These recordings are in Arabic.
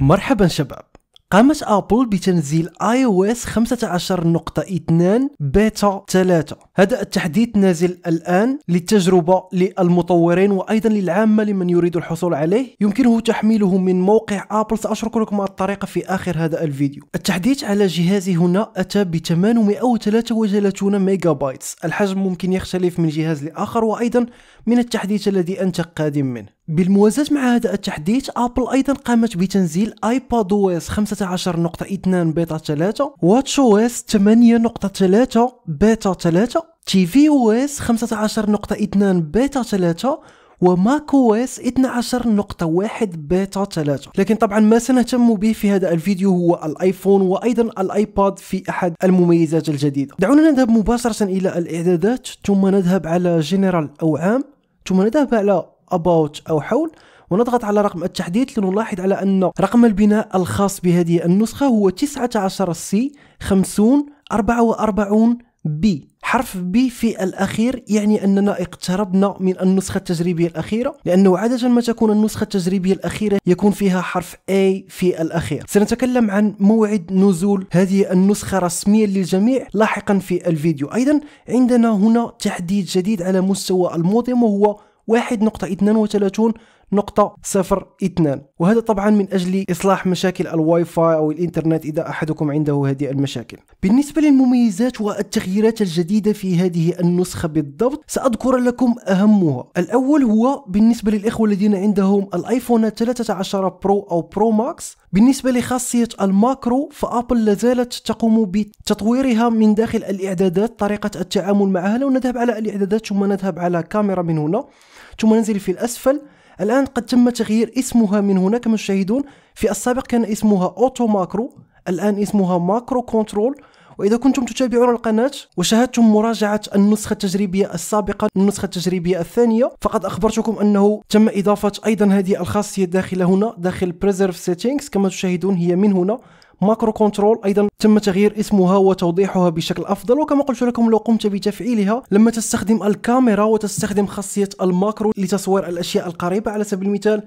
مرحبا شباب قامت ابل بتنزيل اي او اس 15.2 بيتا 3 هذا التحديث نازل الان للتجربه للمطورين وايضا للعامه لمن يريد الحصول عليه يمكنه تحميله من موقع ابل ساشرك لكم الطريقه في اخر هذا الفيديو التحديث على جهازي هنا اتى ب 833 ميجا بايتس الحجم ممكن يختلف من جهاز لاخر وايضا من التحديث الذي انت قادم منه بالموازاة مع هذا التحديث أبل أيضا قامت بتنزيل آيباد او اس 15.2 بيتا 3 واتش او اس 8.3 بيتا 3 تي في او اس 15.2 بيتا 3 وماك او اس 12.1 بيتا 3 لكن طبعا ما سنهتم به في هذا الفيديو هو الايفون وايضا الايباد في احد المميزات الجديدة دعونا نذهب مباشرة الى الاعدادات ثم نذهب على جنرال او عام ثم نذهب على about أو حول ونضغط على رقم التحديث لنلاحظ على أن رقم البناء الخاص بهذه النسخة هو 19 c 50 44 b حرف b في الأخير يعني أننا اقتربنا من النسخة التجريبية الأخيرة لأنه عادة ما تكون النسخة التجريبية الأخيرة يكون فيها حرف A في الأخير سنتكلم عن موعد نزول هذه النسخة رسميا للجميع لاحقا في الفيديو أيضا عندنا هنا تحديد جديد على مستوى الموضم وهو اثنان وهذا طبعا من أجل إصلاح مشاكل الواي فاي أو الإنترنت إذا أحدكم عنده هذه المشاكل بالنسبة للمميزات والتغييرات الجديدة في هذه النسخة بالضبط سأذكر لكم أهمها الأول هو بالنسبة للإخوة الذين عندهم الآيفون 13 برو أو برو ماكس بالنسبة لخاصية الماكرو فأبل لازالت تقوم بتطويرها من داخل الإعدادات طريقة التعامل معها لو نذهب على الإعدادات ثم نذهب على كاميرا من هنا ثم ننزل في الأسفل الآن قد تم تغيير اسمها من هنا كما تشاهدون في السابق كان اسمها أوتو ماكرو الآن اسمها ماكرو كنترول وإذا كنتم تتابعون القناة وشاهدتم مراجعة النسخة التجريبية السابقة النسخة التجريبية الثانية فقد أخبرتكم أنه تم إضافة أيضا هذه الخاصية داخل هنا داخل Preserve Settings كما تشاهدون هي من هنا ماكرو كنترول ايضا تم تغيير اسمها وتوضيحها بشكل افضل وكما قلت لكم لو قمت بتفعيلها لما تستخدم الكاميرا وتستخدم خاصيه الماكرو لتصوير الاشياء القريبه على سبيل المثال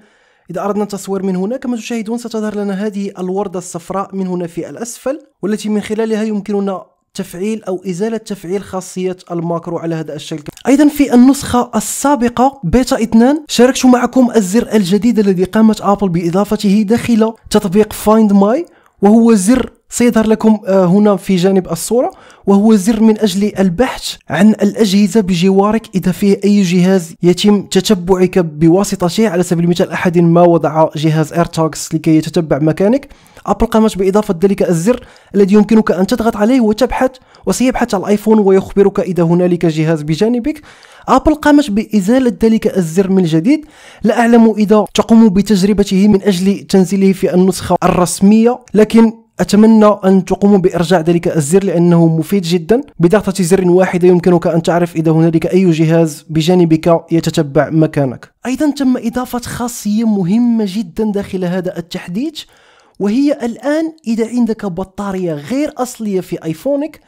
إذا أردنا التصوير من هنا كما تشاهدون ستظهر لنا هذه الوردة الصفراء من هنا في الأسفل والتي من خلالها يمكننا تفعيل أو إزالة تفعيل خاصية الماكرو على هذا الشكل أيضا في النسخة السابقة بيتا 2 شاركت معكم الزر الجديد الذي قامت أبل بإضافته داخل تطبيق فايند ماي وهو زر سيظهر لكم آه، هنا في جانب الصورة وهو زر من أجل البحث عن الأجهزة بجوارك إذا فيه أي جهاز يتم تتبعك بواسطته على سبيل المثال أحد ما وضع جهاز ايرتاكس لكي يتتبع مكانك أبل قامت بإضافة ذلك الزر الذي يمكنك أن تضغط عليه وتبحث وسيبحث الآيفون ويخبرك إذا هنالك جهاز بجانبك أبل قامت بإزالة ذلك الزر من جديد لا أعلم إذا تقوم بتجربته من أجل تنزيله في النسخة الرسمية لكن أتمنى أن تقوموا بإرجاع ذلك الزر لأنه مفيد جدا بضغطة زر واحدة يمكنك أن تعرف إذا هنالك أي جهاز بجانبك يتتبع مكانك أيضا تم إضافة خاصية مهمة جدا داخل هذا التحديث وهي الآن إذا عندك بطارية غير أصلية في آيفونك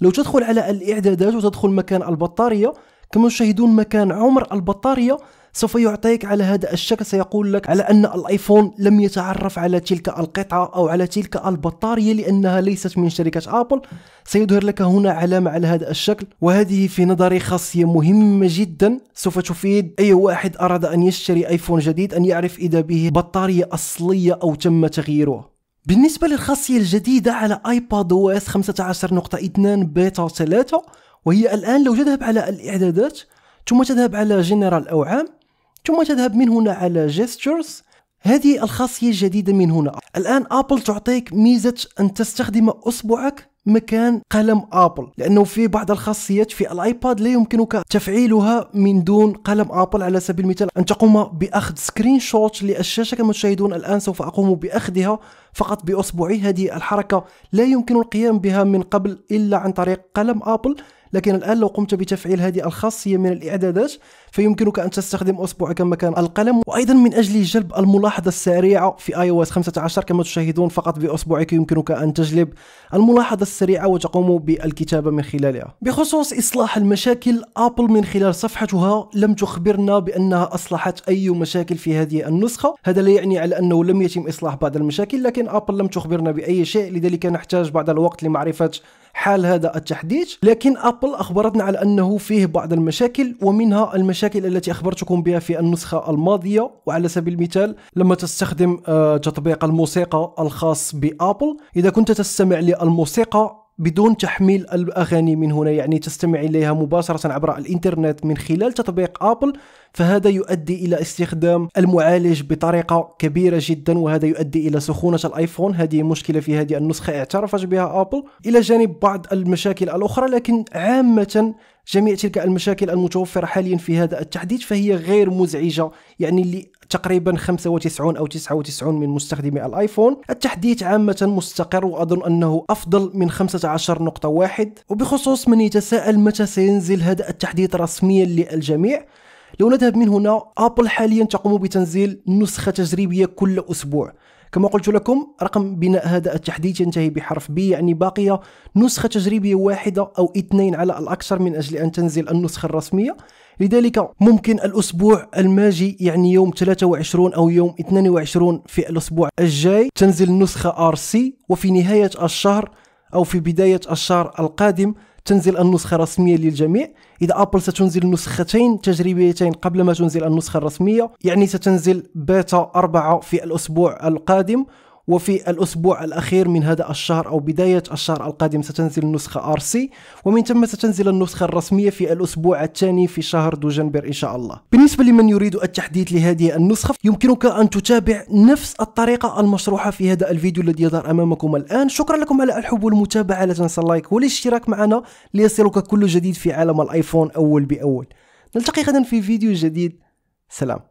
لو تدخل على الإعدادات وتدخل مكان البطارية كما تشاهدون مكان عمر البطارية سوف يعطيك على هذا الشكل سيقول لك على أن الآيفون لم يتعرف على تلك القطعة أو على تلك البطارية لأنها ليست من شركة آبل سيظهر لك هنا علامة على هذا الشكل وهذه في نظري خاصية مهمة جدا سوف تفيد أي واحد أراد أن يشتري آيفون جديد أن يعرف إذا به بطارية أصلية أو تم تغييرها بالنسبة للخاصية الجديدة على ايباد او اس 15.2 بيتا 3 وهي الآن لو تذهب على الإعدادات ثم تذهب على جنرال أو عام ثم تذهب من هنا على جيستشرز هذه الخاصية الجديدة من هنا الآن أبل تعطيك ميزة أن تستخدم أصبعك مكان قلم ابل لانه في بعض الخاصيات في الايباد لا يمكنك تفعيلها من دون قلم ابل على سبيل المثال ان تقوم باخذ سكرين شوت للشاشه كما تشاهدون الان سوف اقوم باخذها فقط باصبعي هذه الحركه لا يمكن القيام بها من قبل الا عن طريق قلم ابل لكن الآن لو قمت بتفعيل هذه الخاصية من الإعدادات فيمكنك أن تستخدم أصبعك مكان القلم وأيضا من أجل جلب الملاحظة السريعة في iOS 15 كما تشاهدون فقط بأصبعك يمكنك أن تجلب الملاحظة السريعة وتقوم بالكتابة من خلالها بخصوص إصلاح المشاكل أبل من خلال صفحتها لم تخبرنا بأنها أصلحت أي مشاكل في هذه النسخة هذا لا يعني على أنه لم يتم إصلاح بعض المشاكل لكن أبل لم تخبرنا بأي شيء لذلك نحتاج بعض الوقت لمعرفة حال هذا التحديث لكن أبل أبل أخبرتنا على أنه فيه بعض المشاكل ومنها المشاكل التي أخبرتكم بها في النسخة الماضية وعلى سبيل المثال لما تستخدم آه، تطبيق الموسيقى الخاص بأبل إذا كنت تستمع للموسيقى بدون تحميل الأغاني من هنا يعني تستمع إليها مباشرة عبر الإنترنت من خلال تطبيق أبل فهذا يؤدي الى استخدام المعالج بطريقه كبيره جدا وهذا يؤدي الى سخونه الايفون هذه مشكله في هذه النسخه اعترفت بها ابل الى جانب بعض المشاكل الاخرى لكن عامه جميع تلك المشاكل المتوفرة حاليا في هذا التحديث فهي غير مزعجة يعني لتقريبا 95 أو 99 من مستخدمي الآيفون التحديث عامة مستقر وأظن أنه أفضل من 15 نقطة واحد وبخصوص من يتساءل متى سينزل هذا التحديث رسميا للجميع لو نذهب من هنا ابل حاليا تقوم بتنزيل نسخه تجريبيه كل اسبوع كما قلت لكم رقم بناء هذا التحديث ينتهي بحرف بي يعني باقية نسخة تجريبية واحدة أو اثنين على الأكثر من أجل أن تنزل النسخة الرسمية لذلك ممكن الأسبوع الماجي يعني يوم 23 أو يوم 22 في الأسبوع الجاي تنزل نسخة RC وفي نهاية الشهر أو في بداية الشهر القادم تنزل النسخة الرسمية للجميع إذا أبل ستنزل نسختين تجريبيتين قبل ما تنزل النسخة الرسمية يعني ستنزل بيتا أربعة في الأسبوع القادم وفي الأسبوع الأخير من هذا الشهر أو بداية الشهر القادم ستنزل النسخة RC ومن ثم ستنزل النسخة الرسمية في الأسبوع الثاني في شهر دجنبر إن شاء الله بالنسبة لمن يريد التحديث لهذه النسخة يمكنك أن تتابع نفس الطريقة المشروحة في هذا الفيديو الذي يظهر أمامكم الآن شكرا لكم على الحب والمتابعة لا تنسى اللايك والاشتراك معنا ليصلك كل جديد في عالم الآيفون أول بأول نلتقي غدا في فيديو جديد سلام